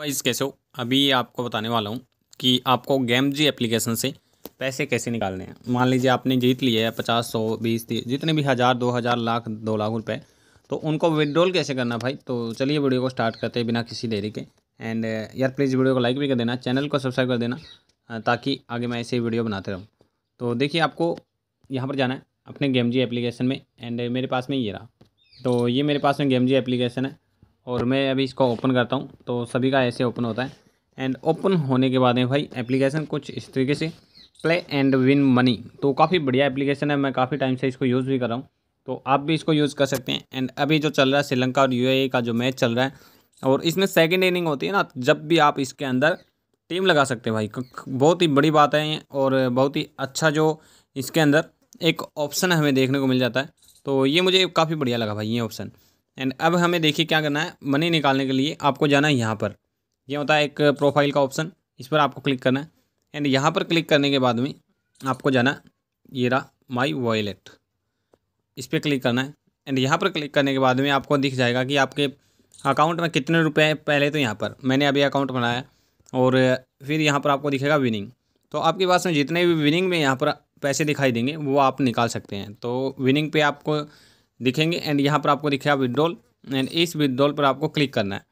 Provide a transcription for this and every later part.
wise कैसे हो अभी आपको बताने वाला हूँ कि आपको गेम जी एप्लीकेशन से पैसे कैसे निकालने हैं मान लीजिए आपने जीत लिया है पचास सौ बीस तीस जितने भी हज़ार दो हज़ार लाख दो लाख रुपए तो उनको विदड्रॉल कैसे करना भाई तो चलिए वीडियो को स्टार्ट करते हैं बिना किसी देरी के एंड यार प्लीज़ वीडियो को लाइक भी कर देना चैनल को सब्सक्राइब कर देना ताकि आगे मैं ऐसे वीडियो बनाते रहूँ तो देखिए आपको यहाँ पर जाना है अपने गेम जी एप्लीकेशन में एंड मेरे पास में ये रहा तो ये मेरे पास में गेम जी एप्लीकेशन है और मैं अभी इसको ओपन करता हूँ तो सभी का ऐसे ओपन होता है एंड ओपन होने के बाद में भाई एप्लीकेशन कुछ इस तरीके से प्ले एंड विन मनी तो काफ़ी बढ़िया एप्लीकेशन है मैं काफ़ी टाइम से इसको यूज़ भी कर रहा हूँ तो आप भी इसको यूज़ कर सकते हैं एंड अभी जो चल रहा है श्रीलंका और यूएई e का जो मैच चल रहा है और इसमें सेकेंड इनिंग होती है ना जब भी आप इसके अंदर टीम लगा सकते हैं भाई बहुत ही बड़ी बात है और बहुत ही अच्छा जो इसके अंदर एक ऑप्शन हमें देखने को मिल जाता है तो ये मुझे काफ़ी बढ़िया लगा भाई ये ऑप्शन एंड अब हमें देखिए क्या करना है मनी निकालने के लिए आपको जाना है यहाँ पर यह होता है एक प्रोफाइल का ऑप्शन इस पर आपको क्लिक करना है एंड यहाँ पर क्लिक करने के बाद में आपको जाना ये रहा माई वॉयलेट इस पर क्लिक करना है एंड यहाँ पर क्लिक करने के बाद में आपको दिख जाएगा कि आपके अकाउंट में कितने रुपए हैं पहले तो यहाँ पर मैंने अभी अकाउंट बनाया और फिर यहाँ पर आपको दिखेगा विनिंग तो आपके पास में जितने भी विनिंग में यहाँ पर पैसे दिखाई देंगे वो आप निकाल सकते हैं तो विनिंग पे आपको दिखेंगे एंड यहाँ पर आपको दिखेगा विड्रॉल एंड इस विड्रॉल पर आपको क्लिक करना है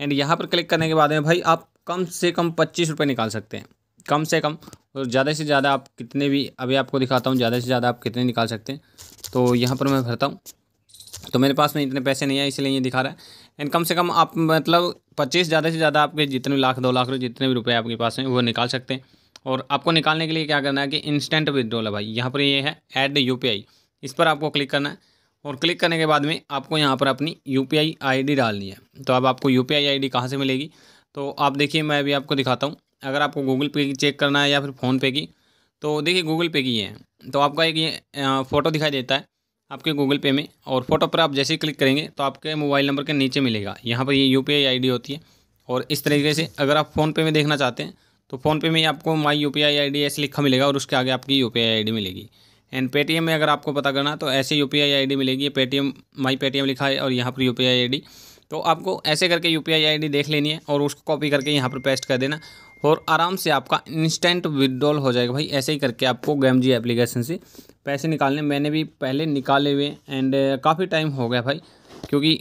एंड यहाँ पर क्लिक करने के बाद में भाई आप कम से कम पच्चीस रुपये निकाल सकते हैं कम से कम और ज़्यादा से ज़्यादा आप कितने भी अभी आपको दिखाता हूँ ज़्यादा से ज़्यादा आप कितने निकाल सकते हैं तो यहाँ पर मैं भरता हूँ तो मेरे पास में इतने पैसे नहीं है इसलिए ये दिखा रहा है एंड कम से कम आप मतलब पच्चीस ज़्यादा से ज़्यादा आपके जितने लाख दो लाख जितने भी रुपये आपके पास हैं वो निकाल सकते हैं और आपको निकालने के लिए क्या करना है कि इंस्टेंट विदड्रॉल है भाई यहाँ पर ये है एड यू इस पर आपको क्लिक करना है और क्लिक करने के बाद में आपको यहाँ पर अपनी यू पी आई डालनी है तो अब आपको यू पी आई आई कहाँ से मिलेगी तो आप देखिए मैं अभी आपको दिखाता हूँ अगर आपको गूगल पे की चेक करना है या फिर फ़ोनपे की तो देखिए गूगल पे की है तो आपका एक ये फ़ोटो दिखाई देता है आपके गूगल पे में और फ़ोटो पर आप जैसे ही क्लिक करेंगे तो आपके मोबाइल नंबर के नीचे मिलेगा यहाँ पर ये यू पी होती है और इस तरीके से अगर आप फ़ोनपे में देखना चाहते हैं तो फ़ोनपे में आपको माई यू पी आई ऐसे लिखा मिलेगा और उसके आगे आपकी यू पी मिलेगी एंड पेटीएम में अगर आपको पता करना तो ऐसे यू पी मिलेगी पेटीएम माई पेटीएम लिखा है और यहाँ पर यू पी तो आपको ऐसे करके यू पी देख लेनी है और उसको कॉपी करके यहाँ पर पेस्ट कर देना और आराम से आपका इंस्टेंट विदड्रॉल हो जाएगा भाई ऐसे ही करके आपको गैम जी एप्लीकेशन से पैसे निकालने मैंने भी पहले निकाले हुए एंड काफ़ी टाइम हो गया भाई क्योंकि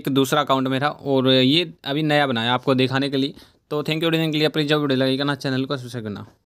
एक दूसरा अकाउंट मेरा और ये अभी नया बनाया आपको दिखाने के लिए तो थैंक यू डिंग के लिए अपनी जब वीडियो लगेगा ना चैनल को सब्सक्राइब करना